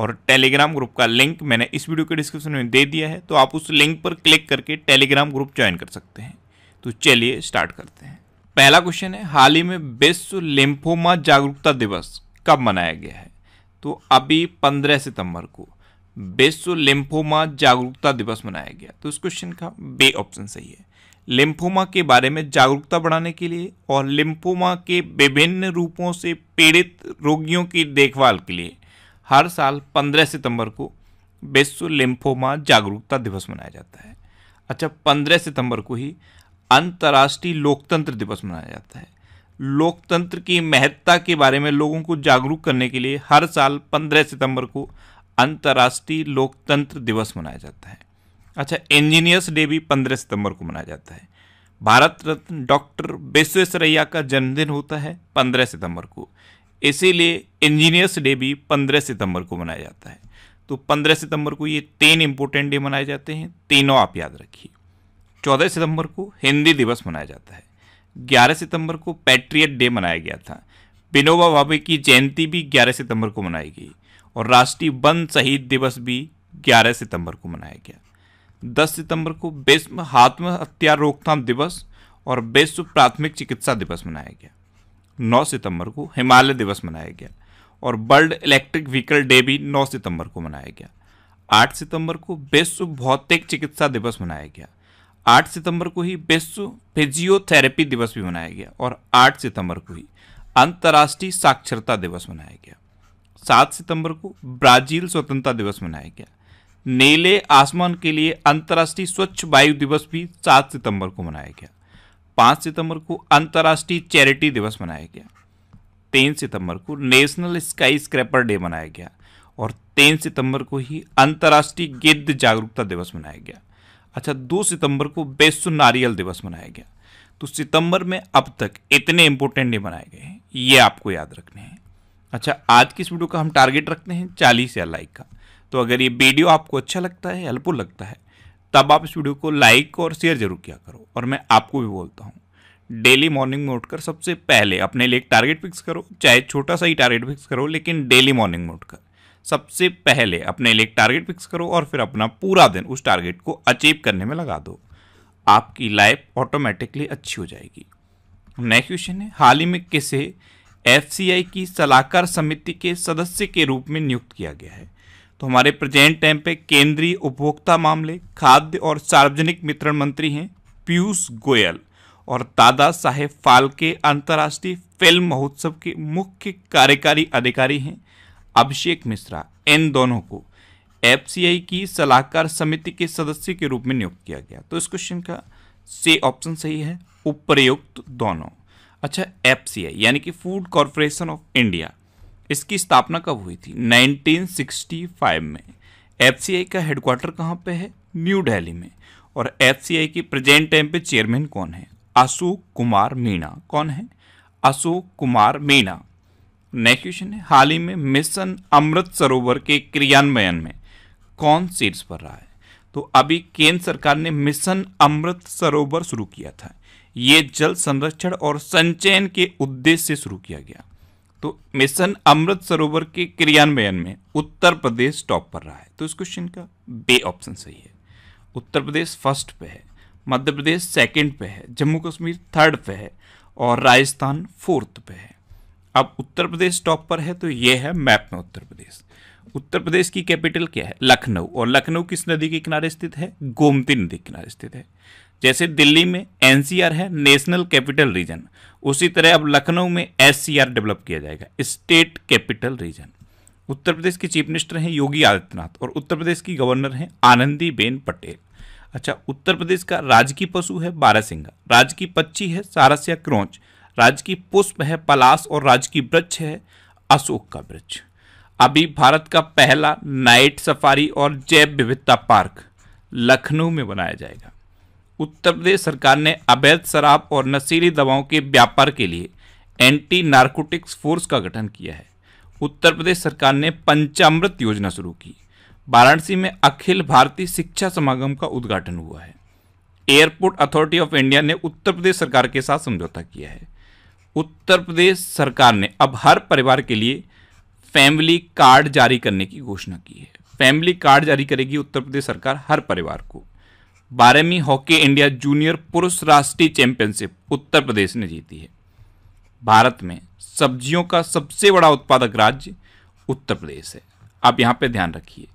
और Telegram group का link मैंने इस वीडियो के डिस्क्रिप्शन में दे दिया है तो आप उस लिंक पर क्लिक करके टेलीग्राम ग्रुप ज्वाइन कर सकते हैं तो चलिए स्टार्ट करते हैं पहला क्वेश्चन है हाल ही में विश्व लिम्फोमा जागरूकता दिवस कब मनाया गया है तो अभी पंद्रह सितंबर को विश्व लिम्फोमा जागरूकता दिवस मनाया गया तो इस क्वेश्चन का बे ऑप्शन सही है लिम्फोमा के बारे में जागरूकता बढ़ाने के लिए और लिम्फोमा के विभिन्न रूपों से पीड़ित रोगियों की देखभाल के लिए हर साल 15 सितंबर को विश्व लिम्फोमा जागरूकता दिवस मनाया जाता है अच्छा 15 सितंबर को ही अंतर्राष्ट्रीय लोकतंत्र दिवस मनाया जाता है लोकतंत्र की महत्ता के बारे में लोगों को जागरूक करने के लिए हर साल 15 सितंबर को अंतर्राष्ट्रीय लोकतंत्र दिवस मनाया जाता है अच्छा इंजीनियर्स डे भी 15 सितंबर को मनाया जाता है भारत रत्न डॉक्टर विश्वेश्वरैया का जन्मदिन होता है 15 सितंबर को इसीलिए इंजीनियर्स डे भी पंद्रह सितंबर को मनाया जाता है तो पंद्रह सितंबर को ये तीन इम्पोर्टेंट डे मनाए जाते हैं तीनों आप याद रखिए चौदह सितंबर को हिंदी दिवस मनाया जाता है ग्यारह सितंबर को पैट्रियट डे मनाया गया था विनोबा भावे की जयंती भी ग्यारह सितंबर को मनाई गई और राष्ट्रीय वन शहीद दिवस भी ग्यारह सितंबर को मनाया गया दस सितंबर को विश्व आत्महत्या रोकथाम दिवस और विश्व प्राथमिक चिकित्सा दिवस मनाया गया 9 सितंबर को हिमालय दिवस मनाया गया और वर्ल्ड इलेक्ट्रिक व्हीकल डे भी 9 सितंबर को मनाया गया 8 सितंबर को विश्व भौतिक चिकित्सा दिवस मनाया गया 8 सितंबर को ही विश्व फिजियोथेरेपी दिवस भी मनाया गया और 8 सितंबर को ही अंतर्राष्ट्रीय साक्षरता दिवस मनाया गया 7 सितंबर को ब्राज़ील स्वतंत्रता दिवस मनाया गया नीले आसमान के लिए अंतर्राष्ट्रीय स्वच्छ वायु दिवस भी सात सितंबर को मनाया गया पाँच सितंबर को अंतर्राष्ट्रीय चैरिटी दिवस मनाया गया तीन सितंबर को नेशनल स्काई स्क्रैपर डे मनाया गया और तीन सितंबर को ही अंतर्राष्ट्रीय गिद्ध जागरूकता दिवस मनाया गया अच्छा दो सितंबर को विश्व नारियल दिवस मनाया गया तो सितंबर में अब तक इतने इंपॉर्टेंट डे मनाए गए हैं ये आपको याद रखने हैं अच्छा आज की इस वीडियो का हम टारगेट रखते हैं चालीस या लाइक का तो अगर ये वीडियो आपको अच्छा लगता है हेल्पफुल लगता है तब आप इस वीडियो को लाइक और शेयर जरूर किया करो और मैं आपको भी बोलता हूँ डेली मॉर्निंग में उठकर सबसे पहले अपने लिए एक टारगेट फिक्स करो चाहे छोटा सा ही टारगेट फिक्स करो लेकिन डेली मॉर्निंग में उठकर सबसे पहले अपने लिए एक टारगेट फिक्स करो और फिर अपना पूरा दिन उस टारगेट को अचीव करने में लगा दो आपकी लाइफ ऑटोमेटिकली अच्छी हो जाएगी नेक्स्ट क्वेश्चन है हाल ही में किसे एफ की सलाहकार समिति के सदस्य के रूप में नियुक्त किया गया है तो हमारे प्रेजेंट टाइम पे केंद्रीय उपभोक्ता मामले खाद्य और सार्वजनिक वितरण मंत्री हैं पीयूष गोयल और दादा साहेब फाल्के अंतर्राष्ट्रीय फिल्म महोत्सव के मुख्य कार्यकारी अधिकारी हैं अभिषेक मिश्रा इन दोनों को एफ की सलाहकार समिति के सदस्य के रूप में नियुक्त किया गया तो इस क्वेश्चन का से ऑप्शन सही है उपयुक्त दोनों अच्छा एफ यानी कि फूड कॉरपोरेशन ऑफ इंडिया इसकी स्थापना कब हुई थी 1965 में एफ का हेडक्वार्टर कहाँ पे है न्यू दिल्ली में और एफ की प्रेजेंट टाइम पे चेयरमैन कौन है अशोक कुमार मीणा कौन है अशोक कुमार मीणा नेक्स्ट क्वेश्चन है हाल ही में मिशन अमृत सरोवर के क्रियान्वयन में कौन सीट्स पर रहा है तो अभी केंद्र सरकार ने मिशन अमृत सरोवर शुरू किया था ये जल संरक्षण और संचयन के उद्देश्य से शुरू किया गया तो मिशन अमृत सरोवर के क्रियान्वयन में उत्तर प्रदेश टॉप पर रहा है तो इस क्वेश्चन का बे ऑप्शन सही है उत्तर प्रदेश फर्स्ट पे है मध्य प्रदेश सेकंड पे है जम्मू कश्मीर थर्ड पे है और राजस्थान फोर्थ पे है अब उत्तर प्रदेश टॉप पर है तो ये है मैप में उत्तर प्रदेश उत्तर प्रदेश की कैपिटल क्या है लखनऊ और लखनऊ किस नदी के किनारे स्थित है गोमती नदी के किनारे स्थित है जैसे दिल्ली में एनसीआर है नेशनल कैपिटल रीजन उसी तरह अब लखनऊ में एससीआर डेवलप किया जाएगा state capital region Uttar Pradesh के चीफ मिनिस्टर हैं योगी आदित्यनाथ और उत्तर प्रदेश की गवर्नर हैं आनंदीबेन पटेल अच्छा उत्तर प्रदेश का राजकीय पशु है बारहसिंगा राजकीय पक्षी है सारस या क्रोच राजकीय पुष्प है पलास और राजकीय वृक्ष है अशोक का वृक्ष अभी भारत का पहला नाइट सफारी और जैव विविधता पार्क लखनऊ में बनाया जाएगा उत्तर प्रदेश सरकार ने अवैध शराब और नशीली दवाओं के व्यापार के लिए एंटी नार्कोटिक्स फोर्स का गठन किया है उत्तर प्रदेश सरकार ने पंचामृत योजना शुरू की वाराणसी में अखिल भारतीय शिक्षा समागम का उद्घाटन हुआ है एयरपोर्ट अथॉरिटी ऑफ इंडिया ने उत्तर प्रदेश सरकार के साथ समझौता किया है उत्तर प्रदेश सरकार ने अब हर परिवार के लिए फैमिली कार्ड जारी करने की घोषणा की है फैमिली कार्ड जारी करेगी उत्तर प्रदेश सरकार हर परिवार को बारहवीं हॉकी इंडिया जूनियर पुरुष राष्ट्रीय चैंपियनशिप उत्तर प्रदेश ने जीती है भारत में सब्जियों का सबसे बड़ा उत्पादक राज्य उत्तर प्रदेश है आप यहाँ पे ध्यान रखिए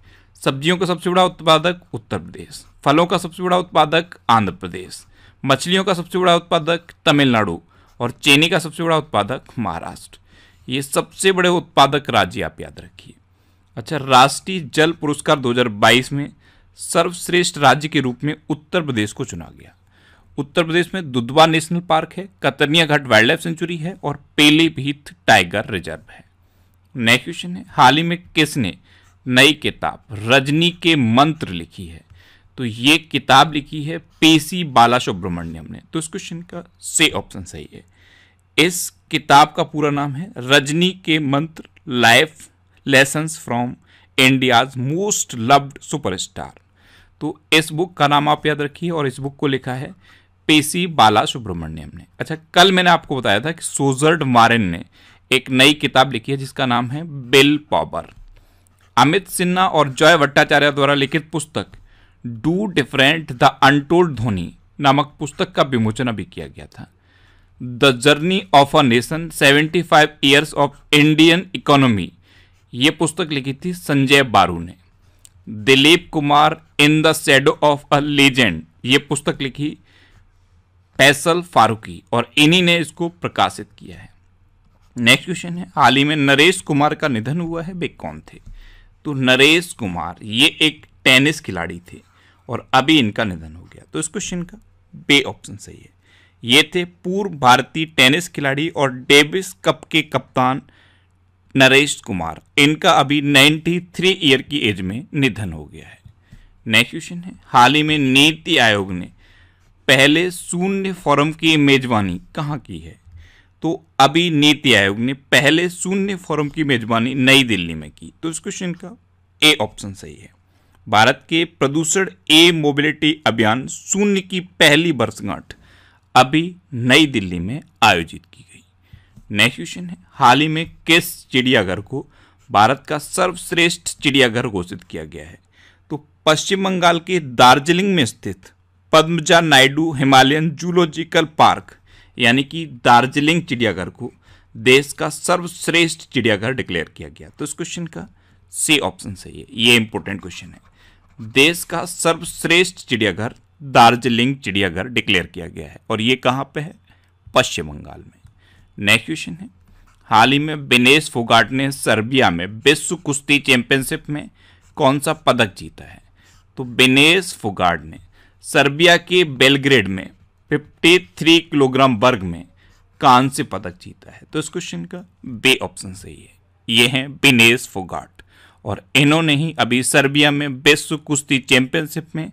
सब्जियों का सबसे बड़ा उत्पादक उत्तर प्रदेश फलों का सबसे बड़ा उत्पादक आंध्र प्रदेश मछलियों का सबसे बड़ा उत्पादक तमिलनाडु और चीनी का सबसे बड़ा उत्पादक महाराष्ट्र ये सबसे बड़े उत्पादक राज्य आप याद रखिए अच्छा राष्ट्रीय जल पुरस्कार 2022 में सर्वश्रेष्ठ राज्य के रूप में उत्तर प्रदेश को चुना गया उत्तर प्रदेश में दुधवा नेशनल पार्क है Katarniaghat wildlife sanctuary है और पेलीभीत टाइगर रिजर्व है नया क्वेश्चन है हाल ही में किसने नई किताब रजनी के मंत्र लिखी है तो ये किताब लिखी है पेसी बाला सुब्रमण्यम ने तो इस क्वेश्चन का से ऑप्शन सही है इस किताब का पूरा नाम है रजनी के मंत्र life lesson from India's most loved superstar तो इस बुक का नाम आप याद रखिए और इस बुक को लिखा है पेसी बाला सुब्रमण्यम ने अच्छा कल मैंने आपको बताया था कि सोजर्ड मारेन ने एक नई किताब लिखी है जिसका नाम है बिल पॉबर अमित सिन्हा और जॉय भट्टाचार्य द्वारा लिखित पुस्तक do different the untold Dhoni नामक पुस्तक का विमोचन अभी किया गया था the journey of a nation 75 years of Indian economy ये पुस्तक लिखी थी संजय बारू ने Dilip Kumar in the shadow of a legend ये पुस्तक लिखी फैसल फारूकी और इन्हीं ने इसको प्रकाशित किया है नेक्स्ट क्वेश्चन है हाल ही में नरेश कुमार का निधन हुआ है वे कौन थे तो नरेश कुमार ये एक टेनिस खिलाड़ी थे और अभी इनका निधन हो गया तो इस क्वेश्चन का बे ऑप्शन सही है ये थे पूर्व भारतीय टेनिस खिलाड़ी और डेविस कप के कप्तान नरेश कुमार इनका अभी 93 ईयर की एज में निधन हो गया है नेक्स्ट क्वेश्चन है हाल ही में नीति आयोग ने पहले शून्य फॉरम की मेजबानी कहाँ की है तो अभी नीति आयोग ने पहले शून्य फॉरम की मेजबानी नई दिल्ली में की तो इस क्वेश्चन का ए ऑप्शन सही है भारत के प्रदूषण ए मोबिलिटी अभियान शून्य की पहली वर्षगांठ अभी नई दिल्ली में आयोजित की गई नेक्स्ट क्वेश्चन है हाल ही में किस चिड़ियाघर को भारत का सर्वश्रेष्ठ चिड़ियाघर घोषित किया गया है पश्चिम बंगाल के दार्जिलिंग में स्थित Padmaja Naidu Himalayan zoological park यानी कि दार्जिलिंग चिड़ियाघर को देश का सर्वश्रेष्ठ चिड़ियाघर डिक्लेयर किया गया तो इस क्वेश्चन का सी ऑप्शन सही है ये इंपॉर्टेंट क्वेश्चन है देश का सर्वश्रेष्ठ चिड़ियाघर दार्जिलिंग चिड़ियाघर डिक्लेयर किया गया है और ये कहाँ पे है पश्चिम बंगाल में नेक्स्ट क्वेश्चन है हाल ही में बिनेश फोगाट ने सर्बिया में विश्व कुश्ती चैंपियनशिप में कौन सा पदक जीता है तो बेनेस फोगार्ड ने सर्बिया के बेलग्रेड में 53 किलोग्राम वर्ग में कांस्य पदक जीता है तो इस क्वेश्चन का बे ऑप्शन सही है ये हैं बिनेस फोगाट और इन्होंने ही अभी सर्बिया में विश्व कुश्ती चैंपियनशिप में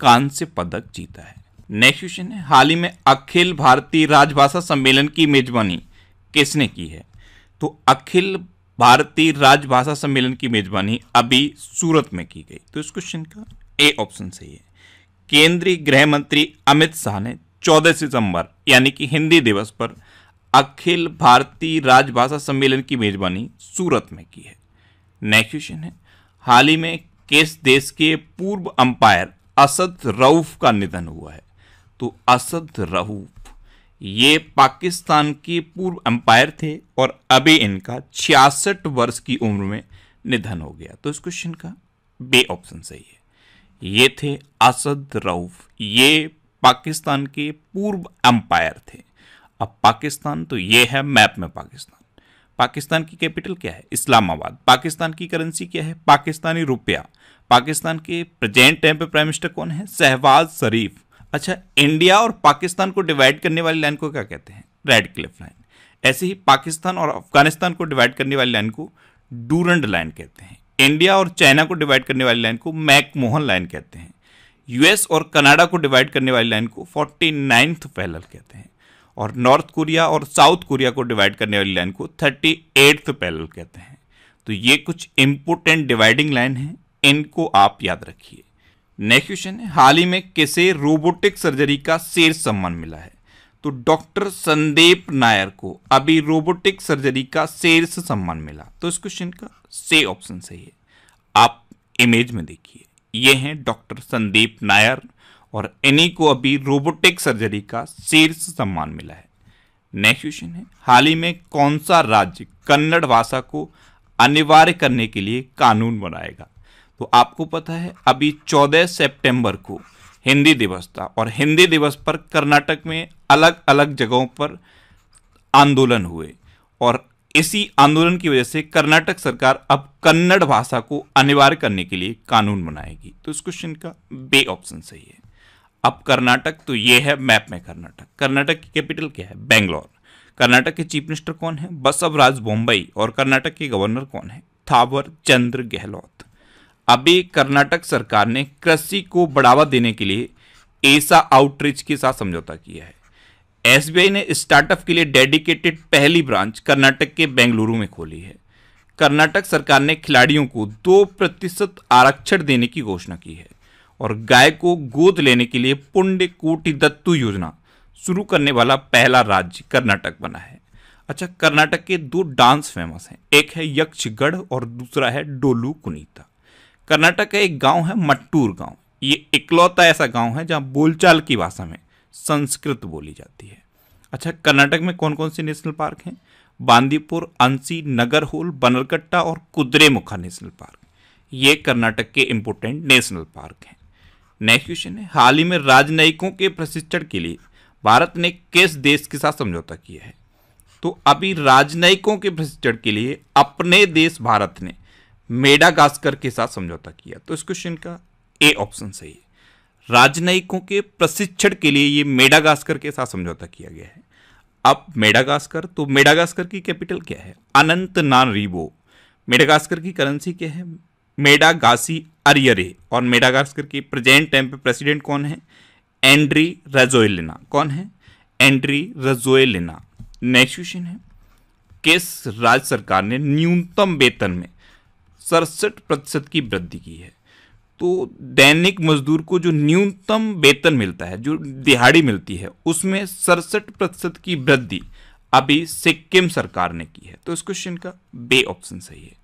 कांस्य पदक जीता है नेक्स्ट क्वेश्चन है हाल ही में अखिल भारतीय राजभाषा सम्मेलन की मेजबानी किसने की है तो अखिल भारतीय राजभाषा सम्मेलन की मेजबानी अभी सूरत में की गई तो इस क्वेश्चन का ए ऑप्शन सही है केंद्रीय गृह मंत्री अमित शाह ने 14 सितंबर यानी कि हिंदी दिवस पर अखिल भारतीय राजभाषा सम्मेलन की मेजबानी सूरत में की है नेक्स्ट क्वेश्चन है हाल ही में किस देश के पूर्व अंपायर असद रऊफ का निधन हुआ है तो असद रऊफ ये पाकिस्तान के पूर्व अंपायर थे और अभी इनका छियासठ वर्ष की उम्र में निधन हो गया तो इस क्वेश्चन का बे ऑप्शन सही है ये थे असद रऊफ ये पाकिस्तान के पूर्व एम्पायर थे अब पाकिस्तान तो ये है मैप में पाकिस्तान पाकिस्तान की कैपिटल क्या है इस्लामाबाद पाकिस्तान की करेंसी क्या है पाकिस्तानी रुपया पाकिस्तान के प्रेजेंट टाइम पे प्राइम मिनिस्टर कौन है सहवाज शरीफ अच्छा इंडिया और पाकिस्तान को डिवाइड करने वाली लाइन को क्या कहते हैं रेड क्लिफ लाइन ऐसे ही पाकिस्तान और अफगानिस्तान को डिवाइड करने वाली लाइन को डूरंड लाइन कहते हैं इंडिया और चाइना को डिवाइड करने वाली लाइन को मैकमोहन लाइन कहते हैं यूएस और कनाडा को डिवाइड करने वाली लाइन को फोर्टी नाइन्थ पैलल कहते हैं और नॉर्थ कोरिया और साउथ कोरिया को डिवाइड करने वाली लाइन को थर्टी एट्थ पैलल कहते हैं तो ये कुछ इंपोर्टेंट डिवाइडिंग लाइन है इनको आप याद रखिए नेक्स्ट क्वेश्चन है हाल ही में किसे रोबोटिक सर्जरी का शेर सम्मान मिला है तो डॉक्टर संदीप नायर को अभी रोबोटिक सर्जरी का शीर्ष सम्मान मिला तो इस क्वेश्चन का से ऑप्शन सही है आप इमेज में देखिए ये हैं डॉक्टर संदीप नायर और इन्हीं को अभी रोबोटिक सर्जरी का शीर्ष सम्मान मिला है नेक्स्ट क्वेश्चन है हाल ही में कौन सा राज्य कन्नड़ भाषा को अनिवार्य करने के लिए कानून बनाएगा तो आपको पता है अभी 14 सितंबर को हिंदी दिवस था और हिंदी दिवस पर कर्नाटक में अलग अलग जगहों पर आंदोलन हुए और इसी आंदोलन की वजह से कर्नाटक सरकार अब कन्नड़ भाषा को अनिवार्य करने के लिए कानून बनाएगी तो इस क्वेश्चन का बे ऑप्शन सही है अब कर्नाटक तो ये है मैप में कर्नाटक कर्नाटक की कैपिटल क्या है बेंगलोर कर्नाटक के चीफ मिनिस्टर कौन है बसवराज बोम्बई और कर्नाटक के गवर्नर कौन है थावर चंद्र गहलोत अभी कर्नाटक सरकार ने कृषि को बढ़ावा देने के लिए ऐसा आउटरीच के साथ समझौता किया है एसबीआई ने स्टार्टअप के लिए डेडिकेटेड पहली ब्रांच कर्नाटक के बेंगलुरु में खोली है कर्नाटक सरकार ने खिलाड़ियों को दो प्रतिशत आरक्षण देने की घोषणा की है और गाय को गोद लेने के लिए पुण्य कोटि दत्तु योजना शुरू करने वाला पहला राज्य कर्नाटक बना है अच्छा कर्नाटक के दो डांस फेमस हैं एक है यक्षगढ़ और दूसरा है डोलू कुनीता कर्नाटक का एक गांव है मट्टूर गांव ये इकलौता ऐसा गांव है जहां बोलचाल की भाषा में संस्कृत बोली जाती है अच्छा कर्नाटक में कौन कौन से नेशनल पार्क हैं बांदीपुर अंसी नगरहोल बनरकट्टा और कुद्रेमुखा नेशनल पार्क ये कर्नाटक के इम्पोर्टेंट नेशनल पार्क हैं नेक्स्ट क्वेश्चन है हाल ही में राजनयिकों के प्रशिक्षण के लिए भारत ने किस देश के साथ समझौता किया है तो अभी राजनयिकों के प्रशिक्षण के लिए अपने देश भारत ने मेडागास्कर के साथ समझौता किया तो इस क्वेश्चन का ए ऑप्शन सही है राजनयिकों के प्रशिक्षण के लिए ये मेडागास्कर के साथ समझौता किया गया है अब मेडागास्कर तो मेडागास्कर की कैपिटल क्या है अनंत नान रिबो मेडागास्कर की करेंसी क्या है मेडागासी अरियरे और मेडागास्कर की प्रेजेंट टाइम पे प्रेसिडेंट कौन है एंड्री रजोएलिना कौन है एंड्री रजोएलिना नेक्स्ट क्वेश्चन है किस राज्य सरकार ने न्यूनतम वेतन में सड़सठ प्रतिशत की वृद्धि की है तो दैनिक मजदूर को जो न्यूनतम वेतन मिलता है जो दिहाड़ी मिलती है उसमें सड़सठ प्रतिशत की वृद्धि अभी सिक्किम सरकार ने की है तो इस क्वेश्चन का बे ऑप्शन सही है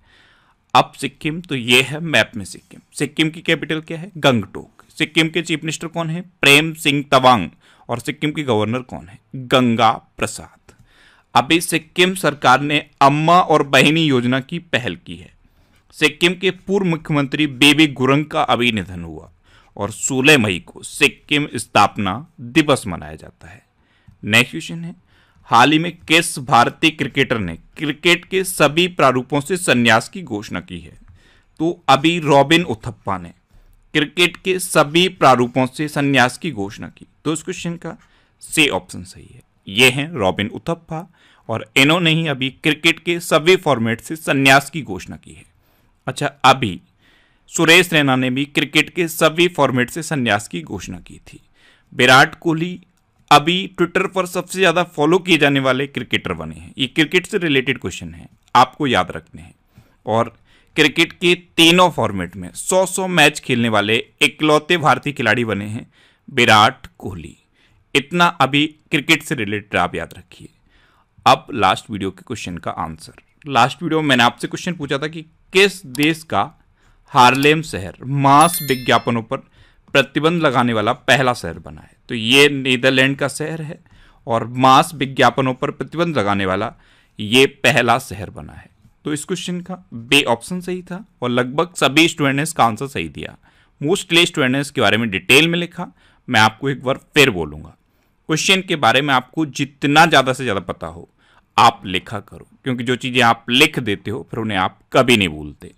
अब सिक्किम तो ये है मैप में सिक्किम सिक्किम की कैपिटल क्या है गंगटोक सिक्किम के चीफ मिनिस्टर कौन है प्रेम सिंह तवांग और सिक्किम के गवर्नर कौन है गंगा प्रसाद अभी सिक्किम सरकार ने अम्मा और बहिनी योजना की पहल की है सिक्किम के पूर्व मुख्यमंत्री बेबी गुरंग का अभी निधन हुआ और 16 मई को सिक्किम स्थापना दिवस मनाया जाता है नेक्स्ट क्वेश्चन है हाल ही में किस भारतीय क्रिकेटर ने क्रिकेट के सभी प्रारूपों से संन्यास की घोषणा की है तो अभी रॉबिन उथप्पा ने क्रिकेट के सभी प्रारूपों से संन्यास की घोषणा की तो इस क्वेश्चन का से ऑप्शन सही है ये हैं रॉबिन उथप्पा और इन्होंने ही अभी क्रिकेट के सभी फॉर्मेट से संन्यास की घोषणा की है अच्छा अभी सुरेश रैना ने भी क्रिकेट के सभी फॉर्मेट से संन्यास की घोषणा की थी विराट कोहली अभी ट्विटर पर सबसे ज़्यादा फॉलो किए जाने वाले क्रिकेटर बने हैं ये क्रिकेट से रिलेटेड क्वेश्चन है आपको याद रखने हैं और क्रिकेट के तीनों फॉर्मेट में 100-100 मैच खेलने वाले इकलौते भारतीय खिलाड़ी बने हैं विराट कोहली इतना अभी क्रिकेट से रिलेटेड आप याद रखिए अब लास्ट वीडियो के क्वेश्चन का आंसर लास्ट वीडियो में मैंने आपसे क्वेश्चन पूछा था कि किस देश का हार्लेम शहर मास विज्ञापनों पर प्रतिबंध लगाने वाला पहला शहर बना है तो ये नीदरलैंड का शहर है और मास विज्ञापनों पर प्रतिबंध लगाने वाला ये पहला शहर बना है तो इस क्वेश्चन का बे ऑप्शन सही था और लगभग सभी स्टूडेंट ने इसका आंसर सही दिया मोस्टली स्टूडेंट ने इसके बारे में डिटेल में लिखा मैं आपको एक बार फिर बोलूँगा क्वेश्चन के बारे में आपको जितना ज़्यादा से ज़्यादा पता हो आप लिखा करो क्योंकि जो चीज़ें आप लिख देते हो फिर उन्हें आप कभी नहीं भूलते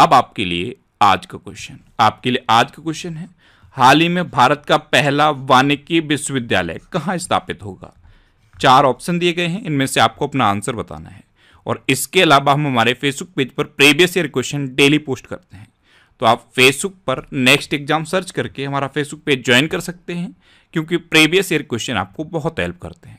अब आपके लिए आज का क्वेश्चन आपके लिए आज का क्वेश्चन है हाल ही में भारत का पहला वानिकी विश्वविद्यालय कहाँ स्थापित होगा चार ऑप्शन दिए गए हैं इनमें से आपको अपना आंसर बताना है और इसके अलावा हम हमारे फेसबुक पेज पर previous year question daily post करते हैं तो आप फेसबुक पर नेक्स्ट एग्जाम सर्च करके हमारा फेसबुक पेज ज्वाइन कर सकते हैं क्योंकि प्रीवियस ईयर क्वेश्चन आपको बहुत हेल्प करते हैं